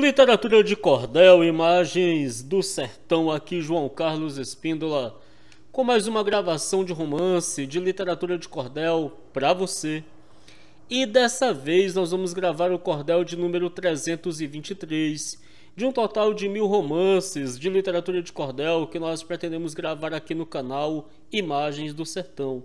Literatura de cordel, imagens do sertão. Aqui, João Carlos Espíndola, com mais uma gravação de romance, de literatura de cordel para você. E dessa vez nós vamos gravar o cordel de número 323, de um total de mil romances de literatura de cordel que nós pretendemos gravar aqui no canal Imagens do Sertão.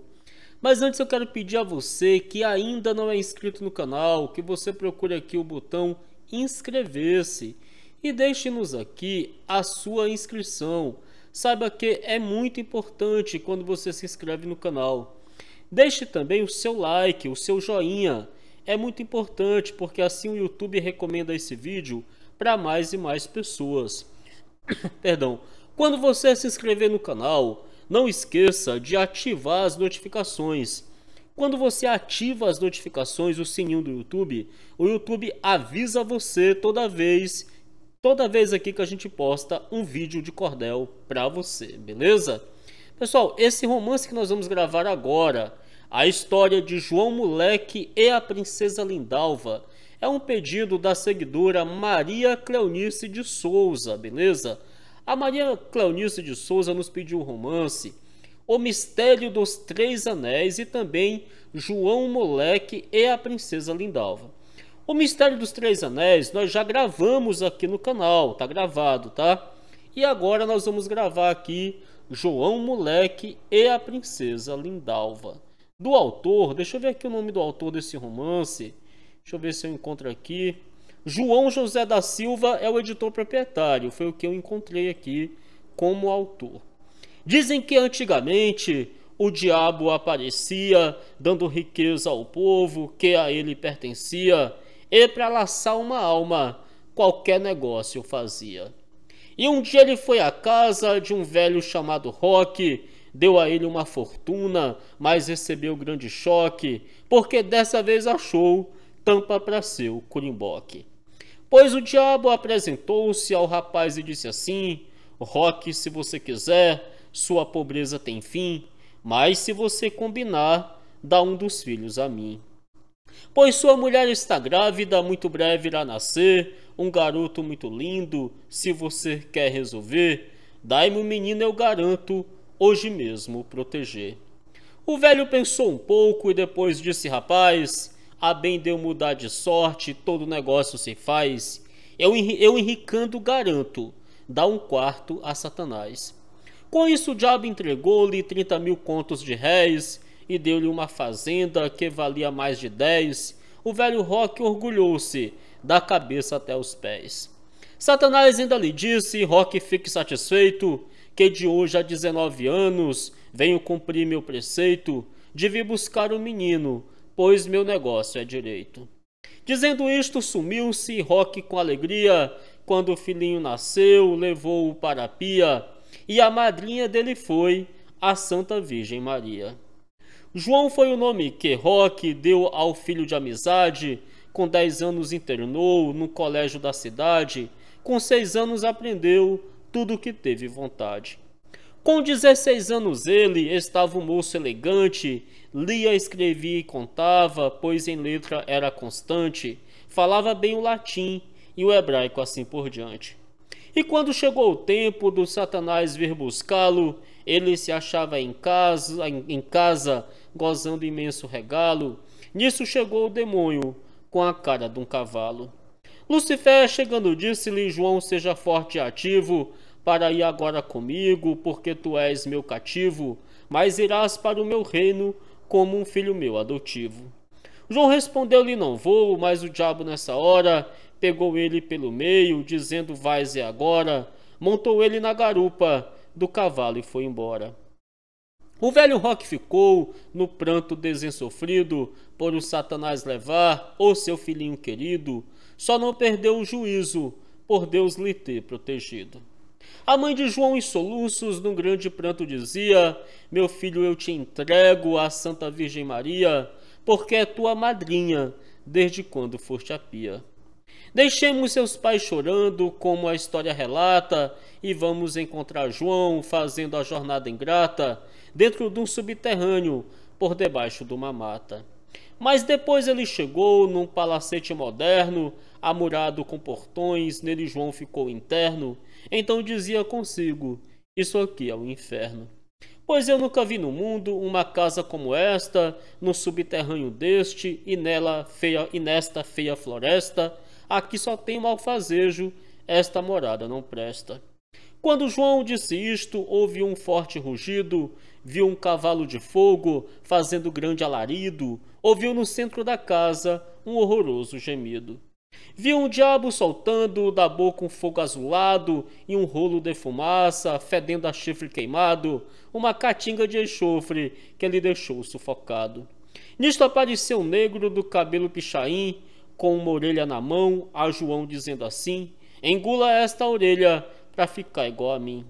Mas antes eu quero pedir a você que ainda não é inscrito no canal, que você procure aqui o botão inscrever-se e deixe-nos aqui a sua inscrição. Saiba que é muito importante quando você se inscreve no canal. Deixe também o seu like, o seu joinha. É muito importante porque assim o YouTube recomenda esse vídeo para mais e mais pessoas. Perdão. Quando você se inscrever no canal, não esqueça de ativar as notificações. Quando você ativa as notificações, o sininho do YouTube, o YouTube avisa você toda vez, toda vez aqui que a gente posta um vídeo de cordel para você, beleza? Pessoal, esse romance que nós vamos gravar agora, a história de João Moleque e a Princesa Lindalva, é um pedido da seguidora Maria Cleonice de Souza, beleza? A Maria Cleonice de Souza nos pediu um romance o Mistério dos Três Anéis e também João Moleque e a Princesa Lindalva. O Mistério dos Três Anéis nós já gravamos aqui no canal, tá gravado, tá? E agora nós vamos gravar aqui João Moleque e a Princesa Lindalva. Do autor, deixa eu ver aqui o nome do autor desse romance. Deixa eu ver se eu encontro aqui. João José da Silva é o editor proprietário, foi o que eu encontrei aqui como autor. Dizem que antigamente o diabo aparecia dando riqueza ao povo que a ele pertencia e para laçar uma alma qualquer negócio fazia. E um dia ele foi à casa de um velho chamado Roque, deu a ele uma fortuna, mas recebeu grande choque, porque dessa vez achou tampa para seu curimboque. Pois o diabo apresentou-se ao rapaz e disse assim: Roque, se você quiser, sua pobreza tem fim, mas se você combinar, dá um dos filhos a mim. Pois sua mulher está grávida, muito breve irá nascer, um garoto muito lindo, se você quer resolver, dai-me o um menino, eu garanto, hoje mesmo proteger. O velho pensou um pouco e depois disse: Rapaz, a bem deu mudar de sorte, todo negócio se faz. Eu, eu enricando garanto, dá um quarto a Satanás. Com isso, o diabo entregou-lhe 30 mil contos de réis e deu-lhe uma fazenda que valia mais de 10. O velho Roque orgulhou-se, da cabeça até os pés. Satanás ainda lhe disse: Roque, fique satisfeito, que de hoje a 19 anos venho cumprir meu preceito de vir buscar o um menino, pois meu negócio é direito. Dizendo isto, sumiu-se Roque com alegria. Quando o filhinho nasceu, levou-o para a pia e a madrinha dele foi a Santa Virgem Maria. João foi o nome que Roque deu ao filho de amizade, com 10 anos internou no colégio da cidade, com 6 anos aprendeu tudo o que teve vontade. Com 16 anos ele estava um moço elegante, lia, escrevia e contava, pois em letra era constante, falava bem o latim e o hebraico assim por diante. E quando chegou o tempo do Satanás vir buscá-lo, ele se achava em casa, em casa, gozando imenso regalo. Nisso chegou o demônio com a cara de um cavalo. Lucifer, chegando, disse-lhe: João, seja forte e ativo, para ir agora comigo, porque tu és meu cativo, mas irás para o meu reino como um filho meu adotivo. João respondeu-lhe: Não vou, mas o diabo nessa hora pegou ele pelo meio, dizendo: Vais e agora. Montou ele na garupa do cavalo e foi embora. O velho Rock ficou no pranto desensofrido por o Satanás levar o seu filhinho querido, só não perdeu o juízo por Deus lhe ter protegido. A mãe de João, em soluços, num grande pranto dizia: Meu filho, eu te entrego à Santa Virgem Maria, porque é tua madrinha desde quando foste a pia. Deixemos seus pais chorando, como a história relata, e vamos encontrar João fazendo a jornada ingrata dentro de um subterrâneo por debaixo de uma mata. Mas depois ele chegou num palacete moderno, amurado com portões, nele João ficou interno. Então dizia consigo: Isso aqui é o um inferno. Pois eu nunca vi no mundo uma casa como esta, no subterrâneo deste e nela feia e nesta feia floresta, Aqui só tem malfazejo, esta morada não presta. Quando João disse isto, houve um forte rugido, viu um cavalo de fogo fazendo grande alarido, ouviu no centro da casa um horroroso gemido. Viu um diabo soltando da boca um fogo azulado e um rolo de fumaça, fedendo a chifre queimado, uma catinga de enxofre que lhe deixou sufocado. Nisto apareceu um negro do cabelo pichain, com uma orelha na mão a João dizendo assim: Engula esta orelha para ficar igual a mim.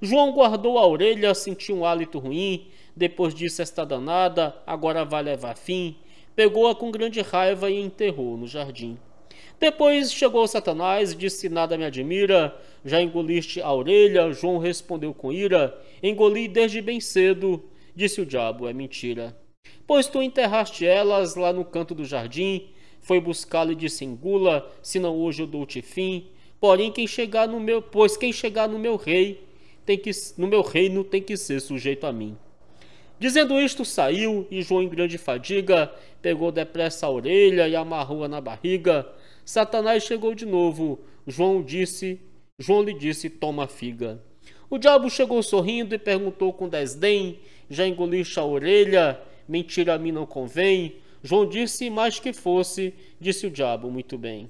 João guardou a orelha, sentiu um hálito ruim, depois disse esta danada, agora vai levar fim. Pegou-a com grande raiva e enterrou no jardim. Depois chegou Satanás e disse: Nada me admira, já engoliste a orelha. João respondeu com ira: Engoli desde bem cedo. Disse o diabo: É mentira. Pois tu enterraste elas lá no canto do jardim, foi buscá-lo e disse: Engula, senão hoje eu dou-te fim. Porém, quem chegar no meu, pois quem chegar no meu rei, tem que no meu reino tem que ser sujeito a mim. Dizendo isto, saiu e João, em grande fadiga, pegou depressa a orelha e amarrou-a na barriga. Satanás chegou de novo. João disse, João lhe disse: Toma a figa. O diabo chegou sorrindo e perguntou com desdém: Já engoliste a orelha? Mentira a mim não convém. João disse: Mais que fosse, disse o diabo, muito bem.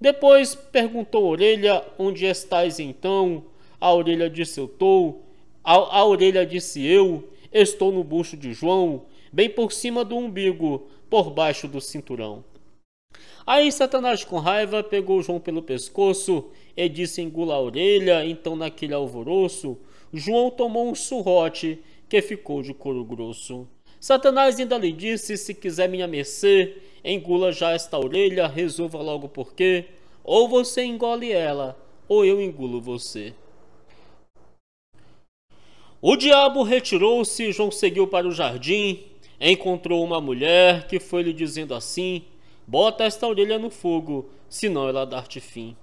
Depois perguntou a orelha: Onde estás então? A orelha disse: Eu estou. A, a orelha disse: Eu estou no bucho de João, bem por cima do umbigo, por baixo do cinturão. Aí Satanás, com raiva, pegou João pelo pescoço e disse: Engula a orelha. Então, naquele alvoroço, João tomou um surrote que ficou de couro grosso. Satanás ainda lhe disse: Se quiser minha mercê, engula já esta orelha, resolva logo porquê. Ou você engole ela, ou eu engulo você. O diabo retirou-se e João seguiu para o jardim. Encontrou uma mulher que foi lhe dizendo assim: Bota esta orelha no fogo, senão ela dar-te fim.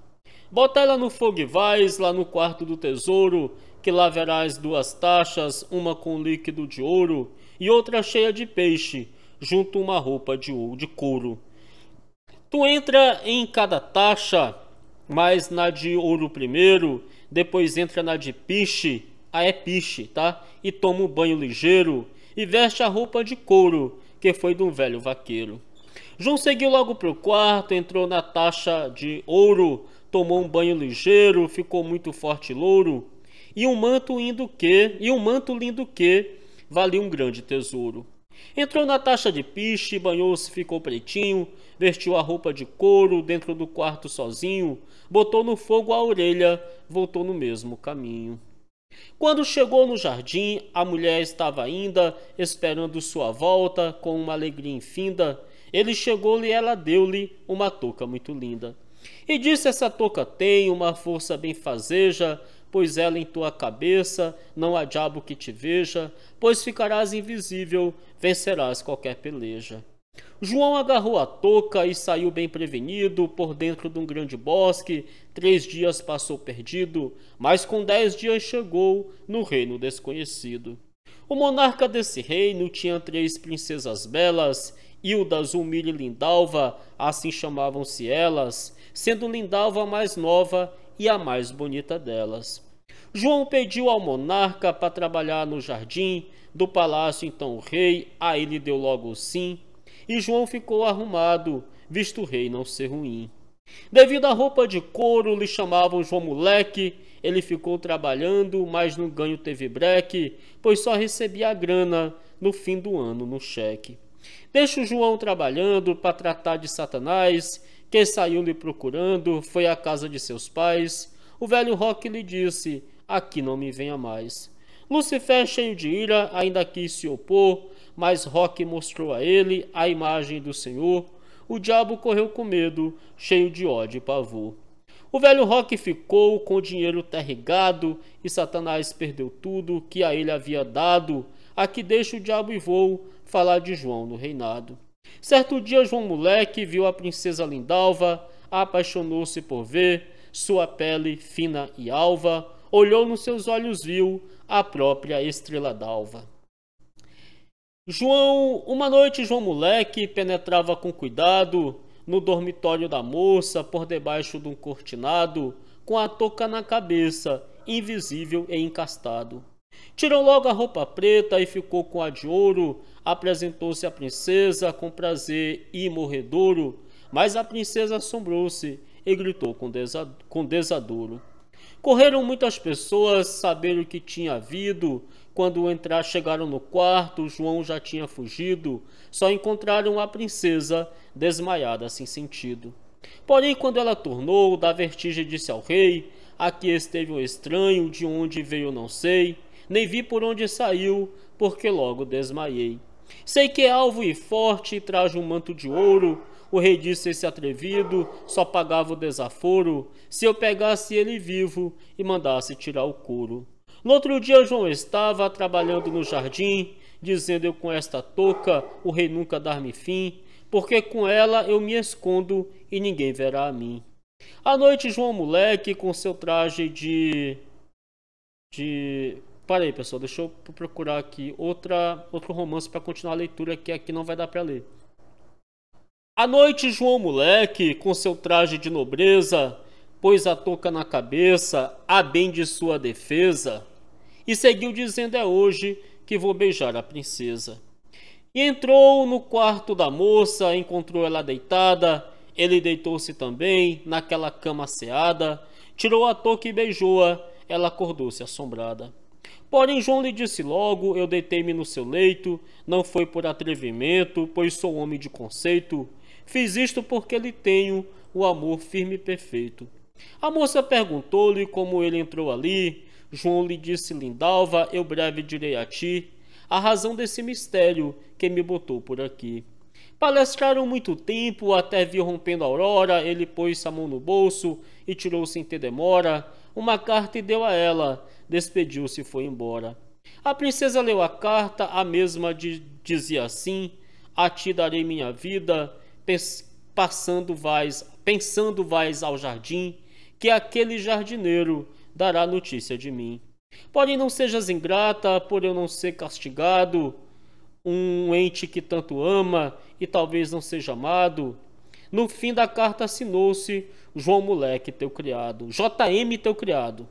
Bota ela no fogo e vais lá no quarto do tesouro, que lá verás duas taxas, uma com líquido de ouro e outra cheia de peixe, junto uma roupa de, de couro. Tu entra em cada taxa, mas na de ouro primeiro, depois entra na de piche, a ah, é piche, tá? E toma um banho ligeiro e veste a roupa de couro, que foi de um velho vaqueiro. João seguiu logo para o quarto, entrou na taxa de ouro, tomou um banho ligeiro, ficou muito forte louro, e um manto lindo que, e um manto lindo que valia um grande tesouro. Entrou na taxa de piche, banhou-se, ficou pretinho, vestiu a roupa de couro dentro do quarto sozinho, botou no fogo a orelha, voltou no mesmo caminho. Quando chegou no jardim, a mulher estava ainda esperando sua volta com uma alegria infinda. Ele chegou-lhe e ela deu-lhe uma touca muito linda. E disse: Essa touca tem uma força benfazeja, pois ela em tua cabeça, não há diabo que te veja, pois ficarás invisível, vencerás qualquer peleja. João agarrou a touca e saiu bem prevenido por dentro de um grande bosque. Três dias passou perdido, mas com dez dias chegou no reino desconhecido. O monarca desse reino tinha três princesas belas, Hilda, Zulmira e Lindalva, assim chamavam-se elas, sendo Lindalva a mais nova e a mais bonita delas. João pediu ao monarca para trabalhar no jardim do palácio, então o rei, a ele deu logo o sim, e João ficou arrumado, visto o rei não ser ruim. Devido à roupa de couro, lhe chamavam João Moleque, ele ficou trabalhando, mas no ganho teve breque, pois só recebia a grana no fim do ano no cheque. Deixa o João trabalhando para tratar de Satanás, que saiu lhe procurando, foi à casa de seus pais. O velho Rock lhe disse: Aqui não me venha mais. Lucifer, cheio de ira, ainda quis se opor, mas Rock mostrou a ele a imagem do Senhor. O diabo correu com medo, cheio de ódio e pavor. O velho Rock ficou com o dinheiro terregado e Satanás perdeu tudo que a ele havia dado. Aqui deixa o diabo e vou falar de João no reinado. Certo dia, João Moleque viu a princesa Lindalva, apaixonou-se por ver sua pele fina e alva, olhou nos seus olhos, viu a própria estrela d'alva. João, uma noite, João Moleque penetrava com cuidado no dormitório da moça, por debaixo de um cortinado, com a touca na cabeça, invisível e encastado. Tirou logo a roupa preta e ficou com a de ouro. Apresentou-se à princesa com prazer e morredouro, mas a princesa assombrou-se e gritou com, desa com desadouro. Correram muitas pessoas saber o que tinha havido. Quando entrar chegaram no quarto, João já tinha fugido. Só encontraram a princesa desmaiada sem sentido. Porém, quando ela tornou, da vertigem disse ao rei: Aqui esteve um estranho, de onde veio não sei nem vi por onde saiu, porque logo desmaiei. Sei que é alvo e forte, trajo um manto de ouro. O rei disse: Esse atrevido só pagava o desaforo se eu pegasse ele vivo e mandasse tirar o couro. No outro dia, João estava trabalhando no jardim, dizendo: Eu com esta touca o rei nunca dar-me fim, porque com ela eu me escondo e ninguém verá a mim. À noite, João Moleque, com seu traje de. de Parei pessoal, deixa eu procurar aqui outra, outro romance para continuar a leitura, que aqui não vai dar para ler. À noite, João Moleque, com seu traje de nobreza, pôs a touca na cabeça, a bem de sua defesa, e seguiu dizendo: É hoje que vou beijar a princesa. E entrou no quarto da moça, encontrou ela deitada, ele deitou-se também, naquela cama ceada, tirou a touca e beijou-a, ela acordou-se assombrada. Porém, João lhe disse logo: Eu deitei-me no seu leito, não foi por atrevimento, pois sou homem de conceito. Fiz isto porque lhe tenho o amor firme e perfeito. A moça perguntou-lhe como ele entrou ali. João lhe disse: Lindalva, eu breve direi a ti a razão desse mistério que me botou por aqui. Palestraram muito tempo até vir rompendo a aurora, ele pôs a mão no bolso e tirou sem ter demora uma carta e deu a ela. Despediu-se e foi embora. A princesa leu a carta, a mesma de, dizia assim: A ti darei minha vida, passando vais, pensando vais ao jardim, que aquele jardineiro dará notícia de mim. Porém, não sejas ingrata, por eu não ser castigado, um ente que tanto ama e talvez não seja amado. No fim da carta assinou-se João Moleque, teu criado, JM, teu criado.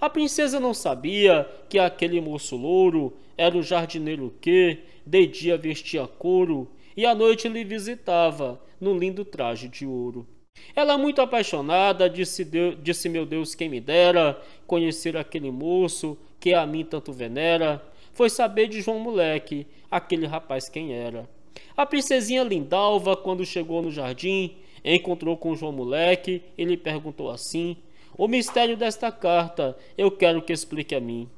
A princesa não sabia que aquele moço louro era o jardineiro que, de dia vestia couro e à noite lhe visitava no lindo traje de ouro. Ela, muito apaixonada, disse, Deus, disse: Meu Deus, quem me dera conhecer aquele moço que a mim tanto venera foi saber de João Moleque, aquele rapaz quem era. A princesinha Lindalva, quando chegou no jardim, encontrou com João Moleque e lhe perguntou assim: O mistério desta carta eu quero que explique a mim.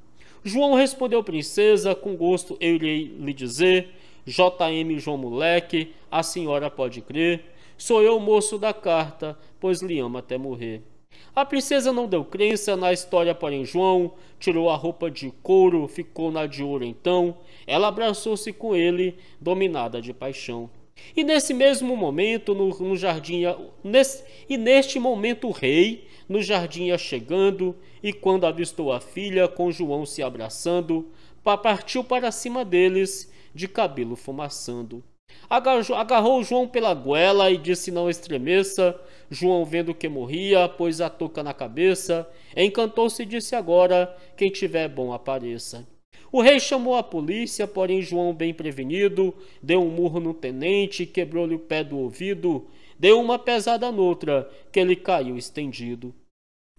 João respondeu, princesa, com gosto eu irei lhe dizer: JM João Moleque, a senhora pode crer, sou eu moço da carta, pois lhe amo até morrer. A princesa não deu crença na história, porém João tirou a roupa de couro, ficou na de ouro então. Ela abraçou-se com ele, dominada de paixão. E nesse mesmo momento, no, no jardim, nesse, e neste momento o rei, no jardim ia chegando, e quando avistou a filha com João se abraçando, partiu para cima deles, de cabelo fumaçando. Agarrou João pela goela e disse: Não estremeça. João, vendo que morria, pôs a touca na cabeça. Encantou-se e disse: Agora, quem tiver bom apareça. O rei chamou a polícia, porém João, bem prevenido, deu um murro no tenente, quebrou-lhe o pé do ouvido, deu uma pesada noutra, que ele caiu estendido.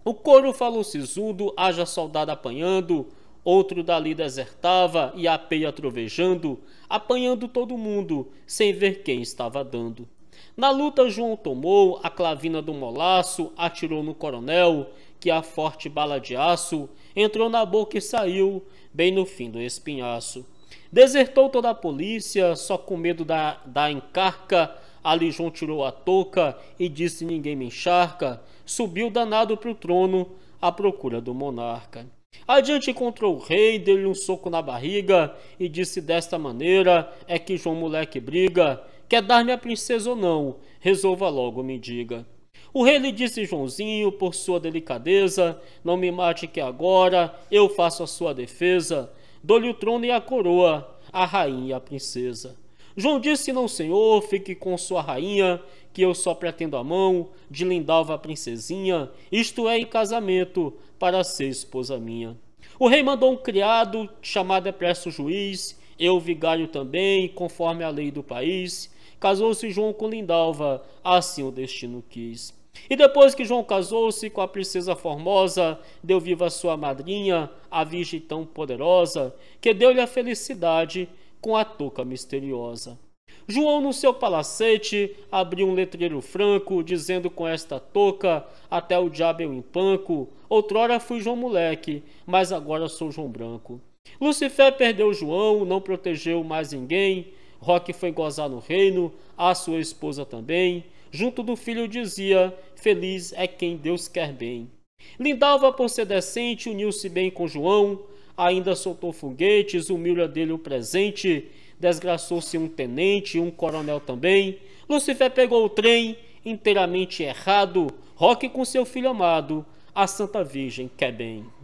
O coro falou sisudo, haja soldado apanhando, Outro dali desertava e a peia trovejando, apanhando todo mundo, sem ver quem estava dando. Na luta, João tomou a clavina do molaço, atirou no coronel, que a forte bala de aço entrou na boca e saiu, bem no fim do espinhaço. Desertou toda a polícia, só com medo da, da encarca, ali João tirou a touca e disse ninguém me encharca, subiu danado pro trono à procura do monarca. Adiante encontrou o rei, deu-lhe um soco na barriga e disse desta maneira: É que João moleque briga, quer dar-me a princesa ou não? Resolva logo, me diga. O rei lhe disse: Joãozinho, por sua delicadeza, não me mate que agora eu faço a sua defesa. Dou-lhe o trono e a coroa, a rainha e a princesa. João disse não, senhor, fique com sua rainha, que eu só pretendo a mão, de Lindalva princesinha, isto é, em casamento, para ser esposa minha. O rei mandou um criado, chamado Epresso Juiz, eu vigário também, conforme a lei do país. Casou-se João com Lindalva, assim o destino quis. E depois que João casou-se com a princesa formosa, deu viva sua madrinha, a virgem tão poderosa, que deu-lhe a felicidade com a touca misteriosa. João, no seu palacete, abriu um letreiro franco, dizendo com esta touca, até o diabo eu empanco, outrora fui João moleque, mas agora sou João branco. Lucifer perdeu João, não protegeu mais ninguém, Roque foi gozar no reino, a sua esposa também, junto do filho dizia, feliz é quem Deus quer bem. Lindalva, por ser decente, uniu-se bem com João, ainda soltou foguetes, humilha dele o presente, desgraçou-se um tenente, um coronel também. Lucifer pegou o trem inteiramente errado, Roque com seu filho amado, a Santa Virgem quer bem.